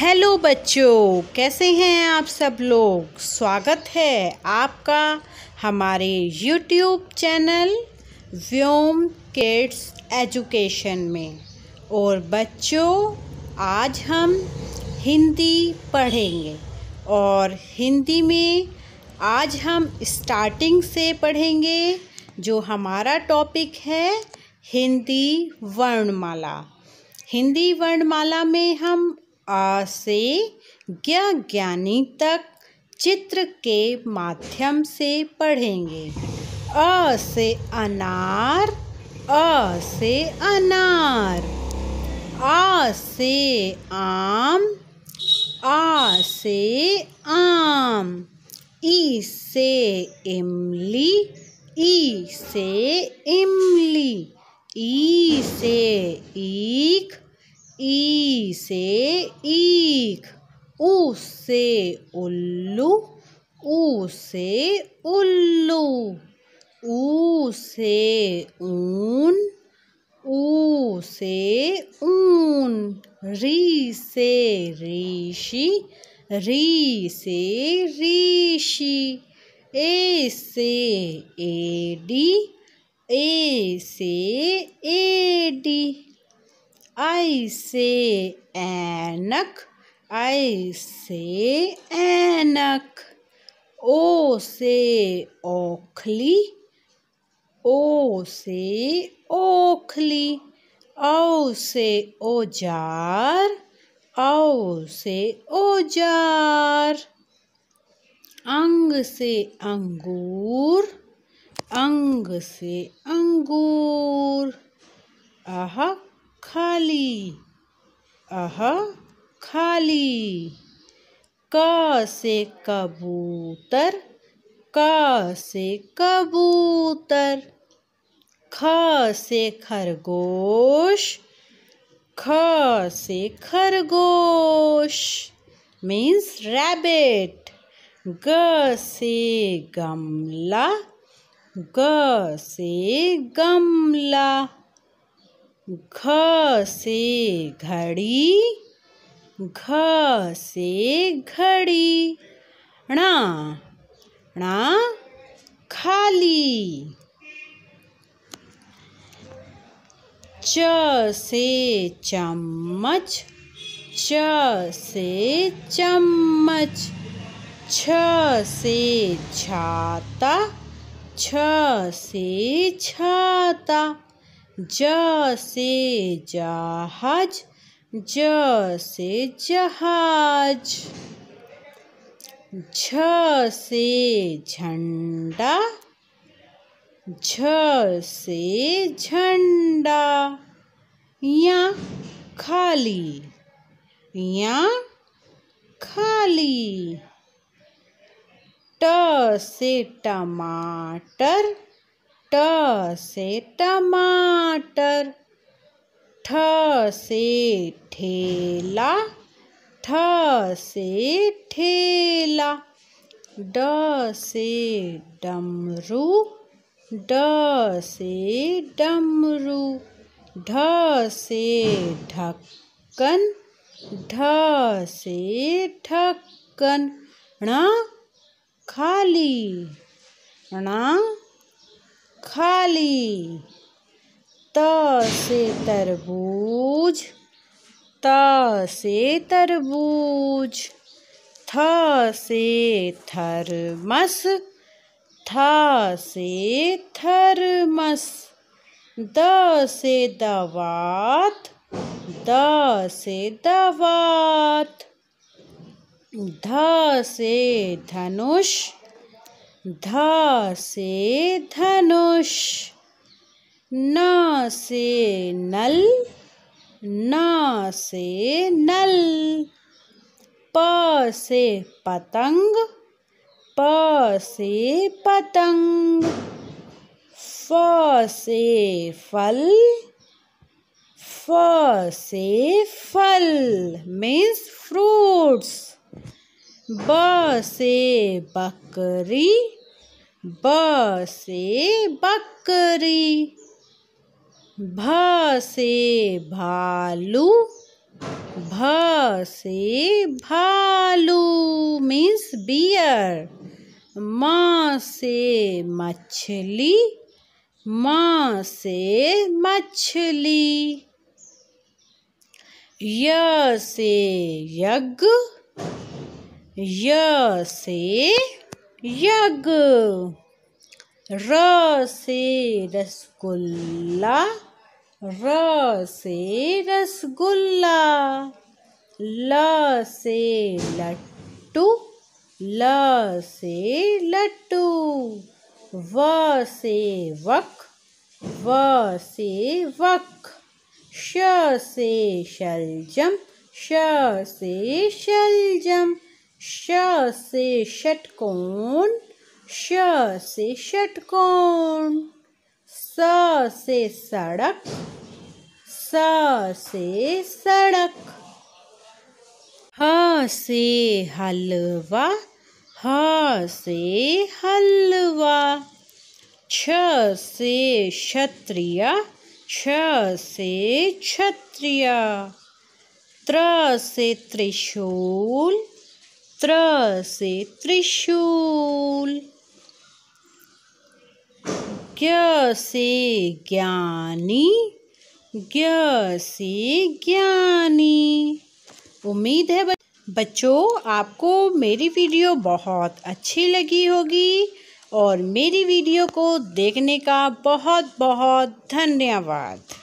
hello बच्चों कैसे हैं आप सब लोग स्वागत है आपका हमारे YouTube channel Vyom kids education में और बच्चों आज हम हिंदी पढ़ेंगे और हिंदी में आज हम स्टार्टिंग से पढ़ेंगे जो हमारा टॉपिक है हिंदी वर्णमाला हिंदी वर्णमाला में हम आ से ज्ञानी तक चित्र के माध्यम से पढ़ेंगे अ से अनार अ से अनार आ से आम आ से आम ई से इमली ई से इमली ई से ईख ई से ईख ऊ से उल्लू ऊ से उल्लू ऊ से ऊन ऊ से ऊन री से ऋषि री से ऋषि ए से एडी ए से एडी I say ऐनक I say ऐनक O say ओखली O say ओखली औ से ओजार औ से ओजार अंग से अंगूर अंग से अंगूर आह खाली अह खाली क से कबूतर क से कबूतर ख से खरगोश ख से खरगोश मीन्स रैबिट ग से गमला ग से गमला घ से घड़ी घ से घड़ी णा णा खाली च से चम्मच च से चम्मच छ से छाता छ से छाता ज से जहाज ज से जहाज झ से झंडा झ से झंडा या खाली या खाली ट से टमाटर ट से टमाटर ठ से ठेला ठ से ठेला ड से डमरू ड से डमरू ढ से ढक्कन ढ से ढक्कन ण खाली ना खाली त से तरबूज त से तरबूज थ से थरमस थ से थरमस द से दवात द से दवात ध से धनुष ध से धनुष न से नल न से नल प से पतंग प से पतंग फ से फल फ से फल मीन्स फ्रूट्स ब से बकरी ब से बकरी भ से भालू भ से भालू मीन्स बियर म से मछली माँ से मछली य से यज्ञ य से यग र से रसगुल्ला र से रसगुल्ला ल से लट्टू ल से लट्टू व से वक व से वक श से शलजम श से शलजम श से षटकोण श से षटकोण स से सड़क स से सड़क ह से हलवा ह से हलवा छ से क्षत्रिय छ से क्षत्रिय त्र से त्रिशूल त्र से त्रिशूल ज्ञ से ज्ञानी ज्ञ से ज्ञानी उम्मीद है बच्चों आपको मेरी वीडियो बहुत अच्छी लगी होगी और मेरी वीडियो को देखने का बहुत बहुत धन्यवाद